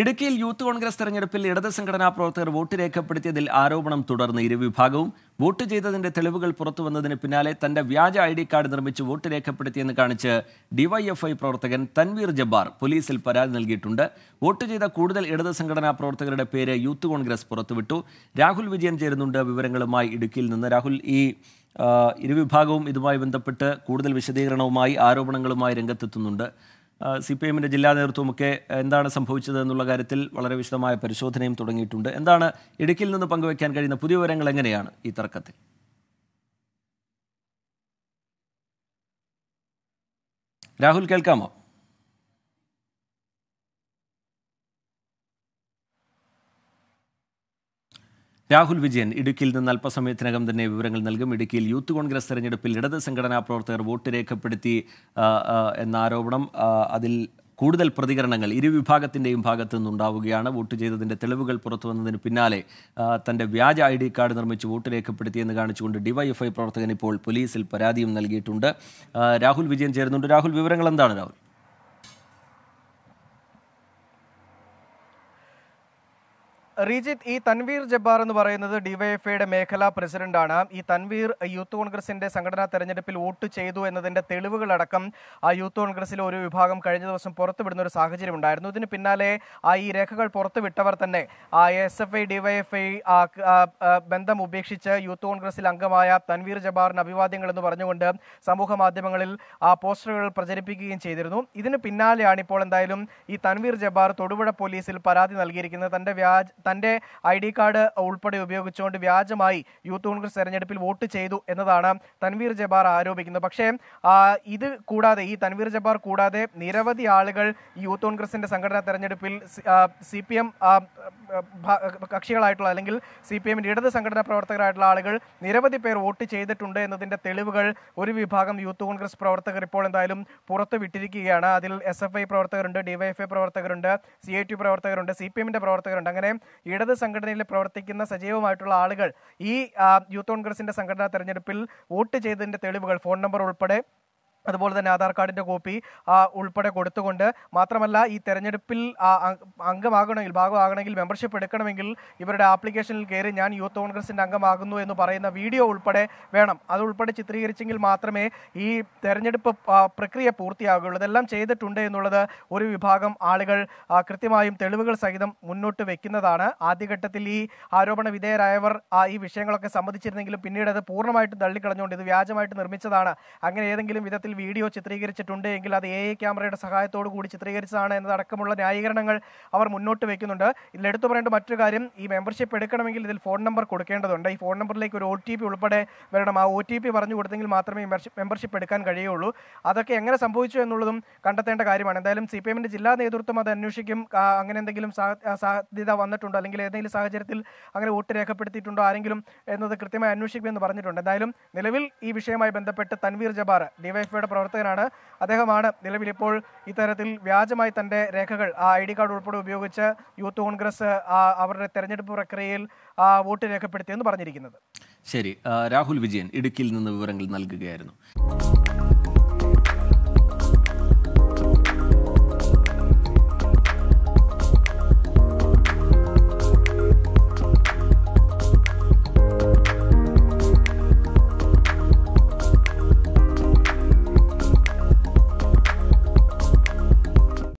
ഇടുക്കിയിൽ യൂത്ത് കോൺഗ്രസ് തെരഞ്ഞെടുപ്പിൽ ഇടത് സംഘടനാ പ്രവർത്തകർ വോട്ട് രേഖപ്പെടുത്തിയതിൽ ആരോപണം തുടർന്ന് ഇരുവിഭാഗവും വോട്ട് ചെയ്തതിന്റെ തെളിവുകൾ വന്നതിന് പിന്നാലെ തന്റെ വ്യാജ ഐ ഡി കാർഡ് നിർമ്മിച്ച് വോട്ട് രേഖപ്പെടുത്തിയെന്ന് കാണിച്ച് ഡിവൈഎഫ്ഐ പ്രവർത്തകൻ തൻവീർ ജബ്ബാർ പോലീസിൽ പരാതി നൽകിയിട്ടുണ്ട് വോട്ട് ചെയ്ത കൂടുതൽ ഇടത് സംഘടനാ പ്രവർത്തകരുടെ പേര് യൂത്ത് കോൺഗ്രസ് പുറത്തുവിട്ടു രാഹുൽ വിജയൻ ചേരുന്നുണ്ട് വിവരങ്ങളുമായി ഇടുക്കിയിൽ നിന്ന് രാഹുൽ ഈ ഇരുവിഭാഗവും ഇതുമായി ബന്ധപ്പെട്ട് കൂടുതൽ വിശദീകരണവുമായി ആരോപണങ്ങളുമായി രംഗത്തെത്തുന്നുണ്ട് സി പി എമ്മിൻ്റെ ജില്ലാ നേതൃത്വമൊക്കെ എന്താണ് സംഭവിച്ചത് എന്നുള്ള കാര്യത്തിൽ വളരെ വിശദമായ പരിശോധനയും തുടങ്ങിയിട്ടുണ്ട് എന്താണ് ഇടുക്കിയിൽ നിന്ന് പങ്കുവയ്ക്കാൻ കഴിയുന്ന പുതിയ വിവരങ്ങൾ എങ്ങനെയാണ് ഈ തർക്കത്തിൽ രാഹുൽ കേൾക്കാമോ രാഹുൽ വിജയൻ ഇടുക്കിയിൽ നിന്ന് അല്പസമയത്തിനകം തന്നെ വിവരങ്ങൾ നൽകും ഇടുക്കിയിൽ യൂത്ത് കോൺഗ്രസ് തെരഞ്ഞെടുപ്പിൽ ഇടത് സംഘടനാ പ്രവർത്തകർ വോട്ട് രേഖപ്പെടുത്തി എന്ന ആരോപണം അതിൽ കൂടുതൽ പ്രതികരണങ്ങൾ ഇരുവിഭാഗത്തിൻ്റെയും ഭാഗത്തു നിന്നുണ്ടാവുകയാണ് വോട്ട് ചെയ്തതിൻ്റെ തെളിവുകൾ പുറത്തു വന്നതിന് പിന്നാലെ തൻ്റെ വ്യാജ ഐ ഡി കാർഡ് നിർമ്മിച്ച് വോട്ട് രേഖപ്പെടുത്തിയെന്ന് കാണിച്ചുകൊണ്ട് ഡിവൈഎഫ്ഐ പ്രവർത്തകൻ ഇപ്പോൾ പോലീസിൽ പരാതിയും നൽകിയിട്ടുണ്ട് രാഹുൽ വിജയൻ ചേരുന്നുണ്ട് രാഹുൽ വിവരങ്ങൾ എന്താണ് രാഹുൽ റീജിത്ത് ഈ തൻവീർ ജബ്ബാർ എന്ന് പറയുന്നത് ഡിവൈഎഫ്ഐയുടെ മേഖലാ പ്രസിഡന്റാണ് ഈ തൻവീർ യൂത്ത് കോൺഗ്രസിന്റെ സംഘടനാ തെരഞ്ഞെടുപ്പിൽ വോട്ട് ചെയ്തു എന്നതിന്റെ തെളിവുകളടക്കം ആ യൂത്ത് കോൺഗ്രസിലെ ഒരു വിഭാഗം കഴിഞ്ഞ ദിവസം പുറത്തുവിടുന്ന ഒരു സാഹചര്യം ഉണ്ടായിരുന്നു ഇതിന് പിന്നാലെ ആ ഈ രേഖകൾ പുറത്തുവിട്ടവർ തന്നെ ആ എസ് എഫ് ഐ ഡിവൈഎഫ്ഐ ബന്ധം ഉപേക്ഷിച്ച് യൂത്ത് കോൺഗ്രസിൽ അംഗമായ തൻവീർ ജബ്ബാറിന് അഭിവാദ്യങ്ങൾ എന്ന് പറഞ്ഞുകൊണ്ട് സമൂഹ മാധ്യമങ്ങളിൽ ആ പോസ്റ്ററുകൾ പ്രചരിപ്പിക്കുകയും ചെയ്തിരുന്നു ഇതിന് പിന്നാലെയാണ് ഇപ്പോൾ എന്തായാലും ഈ തൻവീർ ജബ്ബാർ തൊടുപുഴ പോലീസിൽ പരാതി നൽകിയിരിക്കുന്നത് തന്റെ വ്യാജ തൻ്റെ ഐ ഡി കാർഡ് ഉൾപ്പെടെ ഉപയോഗിച്ചുകൊണ്ട് വ്യാജമായി യൂത്ത് കോൺഗ്രസ് തെരഞ്ഞെടുപ്പിൽ വോട്ട് ചെയ്തു എന്നതാണ് തൻവീർ ജബാർ ആരോപിക്കുന്നത് പക്ഷേ ഇത് കൂടാതെ ഈ തൻവീർ ജബാർ കൂടാതെ നിരവധി ആളുകൾ യൂത്ത് കോൺഗ്രസിന്റെ സംഘടനാ തെരഞ്ഞെടുപ്പിൽ സി പി എം കക്ഷികളായിട്ടുള്ള അല്ലെങ്കിൽ സി പി എമ്മിൻ്റെ ഇടത് സംഘടനാ പ്രവർത്തകരായിട്ടുള്ള ആളുകൾ നിരവധി പേർ വോട്ട് ചെയ്തിട്ടുണ്ട് എന്നതിൻ്റെ തെളിവുകൾ ഒരു വിഭാഗം യൂത്ത് കോൺഗ്രസ് പ്രവർത്തകർ ഇപ്പോൾ എന്തായാലും പുറത്തു വിട്ടിരിക്കുകയാണ് അതിൽ എസ് എഫ് ഐ പ്രവർത്തകരുണ്ട് ഡിവൈഎഫ്ഐ പ്രവർത്തകരുണ്ട് സി ഐ ടി പ്രവർത്തകരുണ്ട് സി പി പ്രവർത്തകരുണ്ട് അങ്ങനെ ഇടത് സംഘടനയിൽ പ്രവർത്തിക്കുന്ന സജീവമായിട്ടുള്ള ആളുകൾ ഈ യൂത്ത് കോൺഗ്രസിന്റെ സംഘടനാ തെരഞ്ഞെടുപ്പിൽ വോട്ട് ചെയ്തതിന്റെ തെളിവുകൾ ഫോൺ നമ്പർ ഉൾപ്പെടെ അതുപോലെ തന്നെ ആധാർ കാർഡിൻ്റെ കോപ്പി ഉൾപ്പെടെ കൊടുത്തുകൊണ്ട് മാത്രമല്ല ഈ തെരഞ്ഞെടുപ്പിൽ അംഗമാകണമെങ്കിൽ ഭാഗമാകണമെങ്കിൽ മെമ്പർഷിപ്പ് എടുക്കണമെങ്കിൽ ഇവരുടെ ആപ്ലിക്കേഷനിൽ കയറി ഞാൻ യൂത്ത് കോൺഗ്രസിൻ്റെ അംഗമാകുന്നു എന്ന് പറയുന്ന വീഡിയോ ഉൾപ്പെടെ വേണം അത് ഉൾപ്പെടെ ചിത്രീകരിച്ചെങ്കിൽ മാത്രമേ ഈ തെരഞ്ഞെടുപ്പ് പ്രക്രിയ പൂർത്തിയാകുകയുള്ളൂ ഇതെല്ലാം ചെയ്തിട്ടുണ്ട് എന്നുള്ളത് ഒരു വിഭാഗം ആളുകൾ കൃത്യമായും തെളിവുകൾ സഹിതം മുന്നോട്ട് വെക്കുന്നതാണ് ആദ്യഘട്ടത്തിൽ ഈ ആരോപണ വിധേയരായവർ ഈ വിഷയങ്ങളൊക്കെ സംബന്ധിച്ചിരുന്നെങ്കിലും പിന്നീട് അത് പൂർണ്ണമായിട്ട് തള്ളിക്കളഞ്ഞുകൊണ്ട് ഇത് വ്യാജമായിട്ട് നിർമ്മിച്ചതാണ് അങ്ങനെ ഏതെങ്കിലും വിധത്തിൽ വീഡിയോ ചിത്രീകരിച്ചിട്ടുണ്ട് എങ്കിൽ അത് എ ഐ ക്യാമറയുടെ സഹായത്തോടു കൂടി ചിത്രീകരിച്ചതാണ് എന്നതടക്കമുള്ള ന്യായീകരണങ്ങൾ അവർ മുന്നോട്ട് വയ്ക്കുന്നുണ്ട് ഇതിലെടുത്തു പറയേണ്ട മറ്റൊരു കാര്യം ഈ മെമ്പർഷിപ്പ് എടുക്കണമെങ്കിൽ ഇതിൽ ഫോൺ നമ്പർ കൊടുക്കേണ്ടതുണ്ട് ഈ ഫോൺ നമ്പറിലേക്ക് ഒരു ഒ ടി പി ഉൾപ്പെടെ വരണം ആ ഒ ടി പി പറഞ്ഞു കൊടുത്തെങ്കിൽ മാത്രമേ മെമ്പർഷിപ്പ് എടുക്കാൻ കഴിയുള്ളൂ അതൊക്കെ എങ്ങനെ സംഭവിച്ചു എന്നുള്ളതും കണ്ടെത്തേണ്ട കാര്യമാണ് എന്തായാലും സി പി എമ്മിൻ്റെ ജില്ലാ നേതൃത്വം അത് അന്വേഷിക്കും അങ്ങനെ എന്തെങ്കിലും സാധ്യത വന്നിട്ടുണ്ടോ അല്ലെങ്കിൽ ഏതെങ്കിലും സാഹചര്യത്തിൽ അങ്ങനെ വോട്ട് രേഖപ്പെടുത്തിയിട്ടുണ്ടോ ആരെങ്കിലും എന്നത് കൃത്യമായി അന്വേഷിക്കുമെന്ന് പറഞ്ഞിട്ടുണ്ട് എന്തായാലും നിലവിൽ ഈ വിഷയവുമായി ബന്ധപ്പെട്ട് തൻവീർ ജബാർ ഡിവൈഎഫ്ഐയുടെ സംഘടനയുടെ പ്രവർത്തകനാണ് അദ്ദേഹമാണ് നിലവിൽ ഇപ്പോൾ ഇത്തരത്തിൽ വ്യാജമായി തൻ്റെ രേഖകൾ ആ ഐ ഡി കാർഡ് ഉൾപ്പെടെ ഉപയോഗിച്ച് യൂത്ത് കോൺഗ്രസ് അവരുടെ തെരഞ്ഞെടുപ്പ് പ്രക്രിയയിൽ വോട്ട് രേഖപ്പെടുത്തിയെന്ന് പറഞ്ഞിരിക്കുന്നത് ശരി രാഹുൽ വിജയൻ ഇടുക്കിയിൽ നിന്ന് വിവരങ്ങൾ നൽകുകയായിരുന്നു